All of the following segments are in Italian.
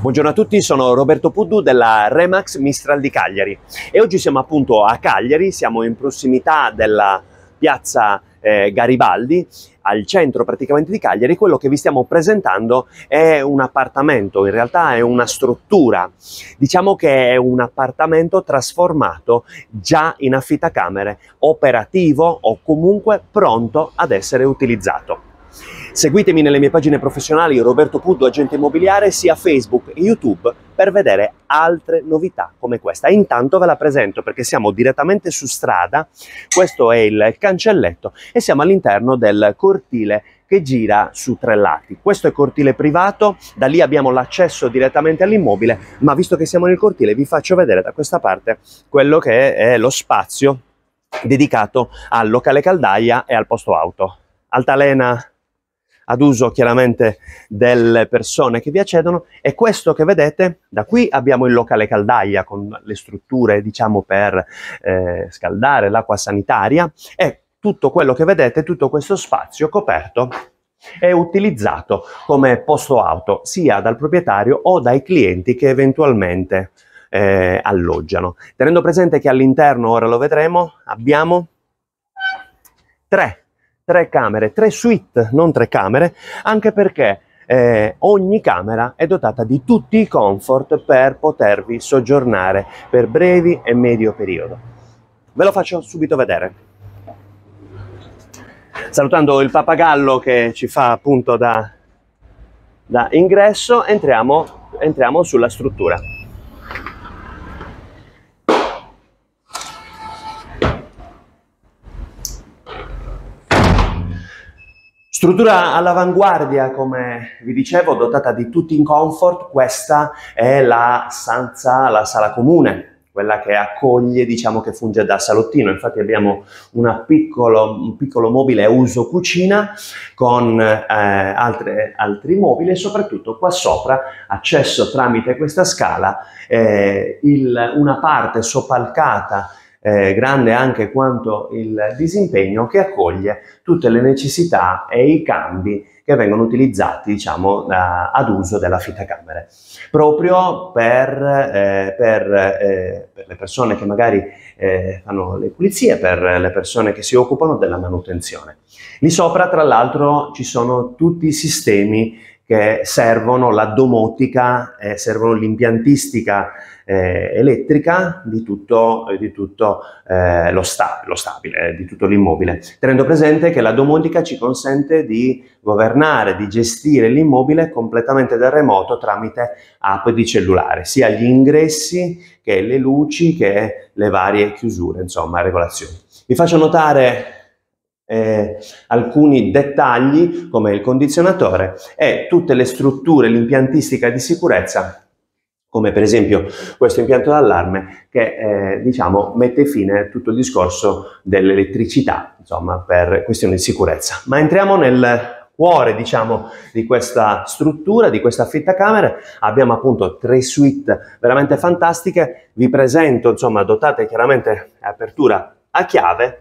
Buongiorno a tutti, sono Roberto Puddu della Remax Mistral di Cagliari e oggi siamo appunto a Cagliari, siamo in prossimità della piazza eh, Garibaldi, al centro praticamente di Cagliari, quello che vi stiamo presentando è un appartamento, in realtà è una struttura, diciamo che è un appartamento trasformato già in affittacamere, operativo o comunque pronto ad essere utilizzato. Seguitemi nelle mie pagine professionali Roberto Puddo, agente immobiliare, sia Facebook che YouTube per vedere altre novità come questa. Intanto ve la presento perché siamo direttamente su strada, questo è il cancelletto e siamo all'interno del cortile che gira su tre lati. Questo è cortile privato, da lì abbiamo l'accesso direttamente all'immobile, ma visto che siamo nel cortile vi faccio vedere da questa parte quello che è lo spazio dedicato al locale caldaia e al posto auto. Altalena ad uso chiaramente delle persone che vi accedono e questo che vedete da qui abbiamo il locale caldaia con le strutture diciamo per eh, scaldare l'acqua sanitaria e tutto quello che vedete tutto questo spazio coperto è utilizzato come posto auto sia dal proprietario o dai clienti che eventualmente eh, alloggiano tenendo presente che all'interno ora lo vedremo abbiamo tre tre camere, tre suite, non tre camere, anche perché eh, ogni camera è dotata di tutti i comfort per potervi soggiornare per brevi e medio periodo. Ve lo faccio subito vedere. Salutando il papagallo che ci fa appunto da, da ingresso, entriamo, entriamo sulla struttura. Struttura all'avanguardia, come vi dicevo, dotata di tutti in comfort, questa è la stanza, la sala comune quella che accoglie, diciamo che funge da salottino. Infatti abbiamo piccolo, un piccolo mobile uso cucina con eh, altre, altri mobili e soprattutto qua sopra, accesso tramite questa scala, eh, il, una parte soppalcata eh, grande anche quanto il disimpegno che accoglie tutte le necessità e i cambi che vengono utilizzati diciamo, da, ad uso della fitacamere. Proprio per, eh, per, eh, per, le persone che magari eh, fanno le pulizie, per le persone che si occupano della manutenzione. Lì sopra, tra l'altro, ci sono tutti i sistemi che servono la domotica, eh, servono l'impiantistica eh, elettrica di tutto, eh, di tutto eh, lo, sta, lo, stabile, eh, di tutto l'immobile, tenendo presente che la domotica ci consente di governare, di gestire l'immobile completamente da remoto tramite app di cellulare, sia gli ingressi che le luci che le varie chiusure, insomma, regolazioni. Vi faccio notare eh, alcuni dettagli come il condizionatore e tutte le strutture, l'impiantistica di sicurezza come per esempio questo impianto d'allarme che eh, diciamo, mette fine a tutto il discorso dell'elettricità insomma, per questioni di sicurezza. Ma entriamo nel cuore diciamo, di questa struttura, di questa fitta affittacamere, abbiamo appunto tre suite veramente fantastiche, vi presento insomma dotate chiaramente apertura a chiave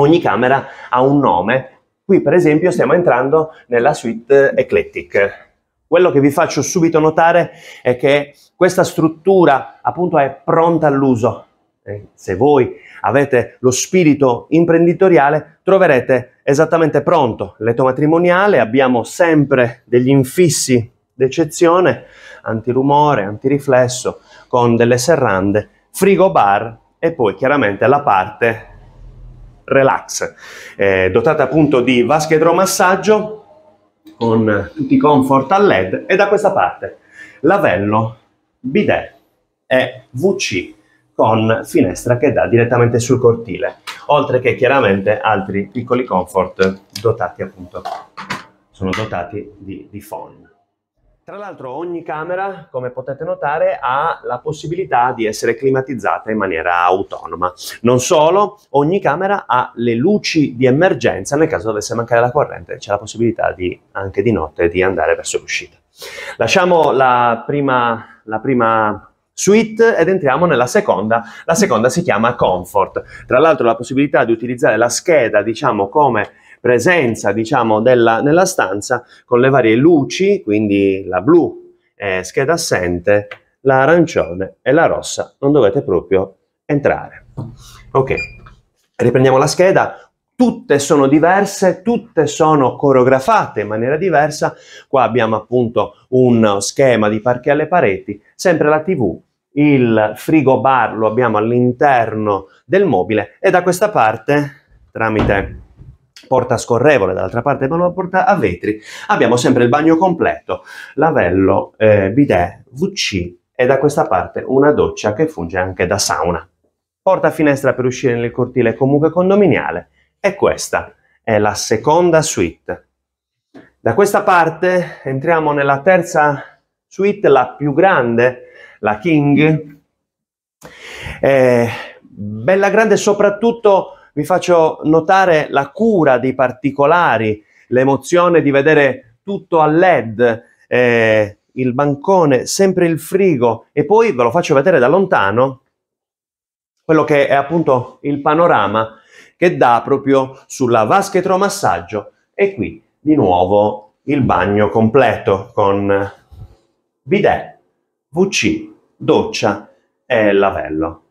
ogni camera ha un nome. Qui per esempio stiamo entrando nella suite Eclectic. Quello che vi faccio subito notare è che questa struttura appunto è pronta all'uso. Eh, se voi avete lo spirito imprenditoriale troverete esattamente pronto letto matrimoniale, abbiamo sempre degli infissi d'eccezione, antirumore, antiriflesso, con delle serrande, frigo bar e poi chiaramente la parte Relax, eh, dotata appunto di vasca idromassaggio con tutti i comfort a LED e da questa parte lavello, bidet e VC con finestra che dà direttamente sul cortile, oltre che chiaramente altri piccoli comfort dotati appunto, sono dotati di, di phone. Tra l'altro ogni camera, come potete notare, ha la possibilità di essere climatizzata in maniera autonoma. Non solo, ogni camera ha le luci di emergenza, nel caso dovesse mancare la corrente c'è la possibilità di, anche di notte di andare verso l'uscita. Lasciamo la prima, la prima suite ed entriamo nella seconda. La seconda si chiama Comfort. Tra l'altro la possibilità di utilizzare la scheda, diciamo, come presenza diciamo della, nella stanza con le varie luci, quindi la blu, eh, scheda assente, l'arancione e la rossa, non dovete proprio entrare. Ok, riprendiamo la scheda, tutte sono diverse, tutte sono coreografate in maniera diversa, qua abbiamo appunto un schema di parchi alle pareti, sempre la tv, il frigo bar lo abbiamo all'interno del mobile e da questa parte tramite porta scorrevole dall'altra parte, ma lo porta a vetri. Abbiamo sempre il bagno completo, lavello, eh, bidet, WC e da questa parte una doccia che funge anche da sauna. Porta finestra per uscire nel cortile comunque condominiale e questa è la seconda suite. Da questa parte entriamo nella terza suite, la più grande, la King. Eh, bella grande soprattutto vi faccio notare la cura dei particolari, l'emozione di vedere tutto a led, eh, il bancone, sempre il frigo e poi ve lo faccio vedere da lontano quello che è appunto il panorama che dà proprio sulla vaschetromassaggio e qui di nuovo il bagno completo con bidet, WC, doccia e lavello.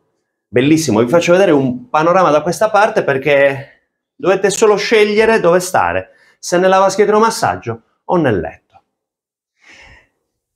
Bellissimo, vi faccio vedere un panorama da questa parte perché dovete solo scegliere dove stare, se nel lavaschietto massaggio o nel letto.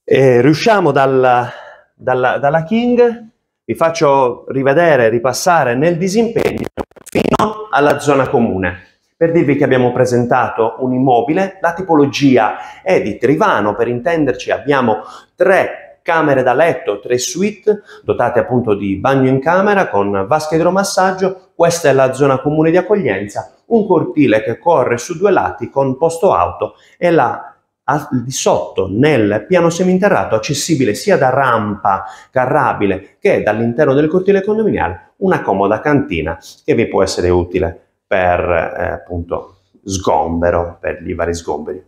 E riusciamo dalla, dalla, dalla King, vi faccio rivedere, ripassare nel disimpegno fino alla zona comune per dirvi che abbiamo presentato un immobile, la tipologia è di Trivano, per intenderci abbiamo tre camere da letto, tre suite dotate appunto di bagno in camera con vasca idromassaggio, questa è la zona comune di accoglienza, un cortile che corre su due lati con posto auto e la al di sotto nel piano seminterrato accessibile sia da rampa carrabile che dall'interno del cortile condominiale una comoda cantina che vi può essere utile per eh, appunto sgombero per i vari sgomberi.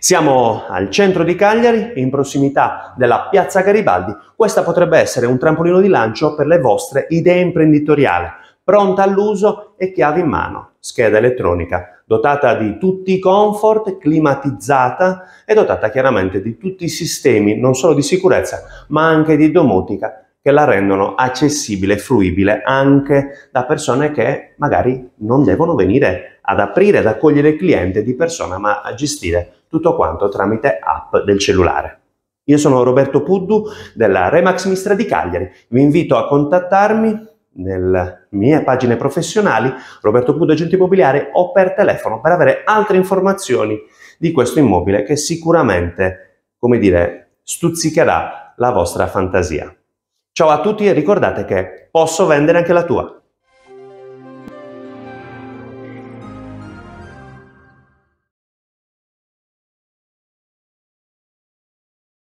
Siamo al centro di Cagliari, in prossimità della piazza Garibaldi. Questa potrebbe essere un trampolino di lancio per le vostre idee imprenditoriali, pronta all'uso e chiave in mano, scheda elettronica, dotata di tutti i comfort, climatizzata e dotata chiaramente di tutti i sistemi, non solo di sicurezza, ma anche di domotica che la rendono accessibile e fruibile anche da persone che magari non devono venire ad aprire, ad accogliere il cliente di persona, ma a gestire tutto quanto tramite app del cellulare. Io sono Roberto Puddu della Remax Mistra di Cagliari, vi invito a contattarmi nelle mie pagine professionali Roberto Puddu Agente Immobiliare o per telefono per avere altre informazioni di questo immobile che sicuramente, come dire, stuzzicherà la vostra fantasia. Ciao a tutti e ricordate che posso vendere anche la tua.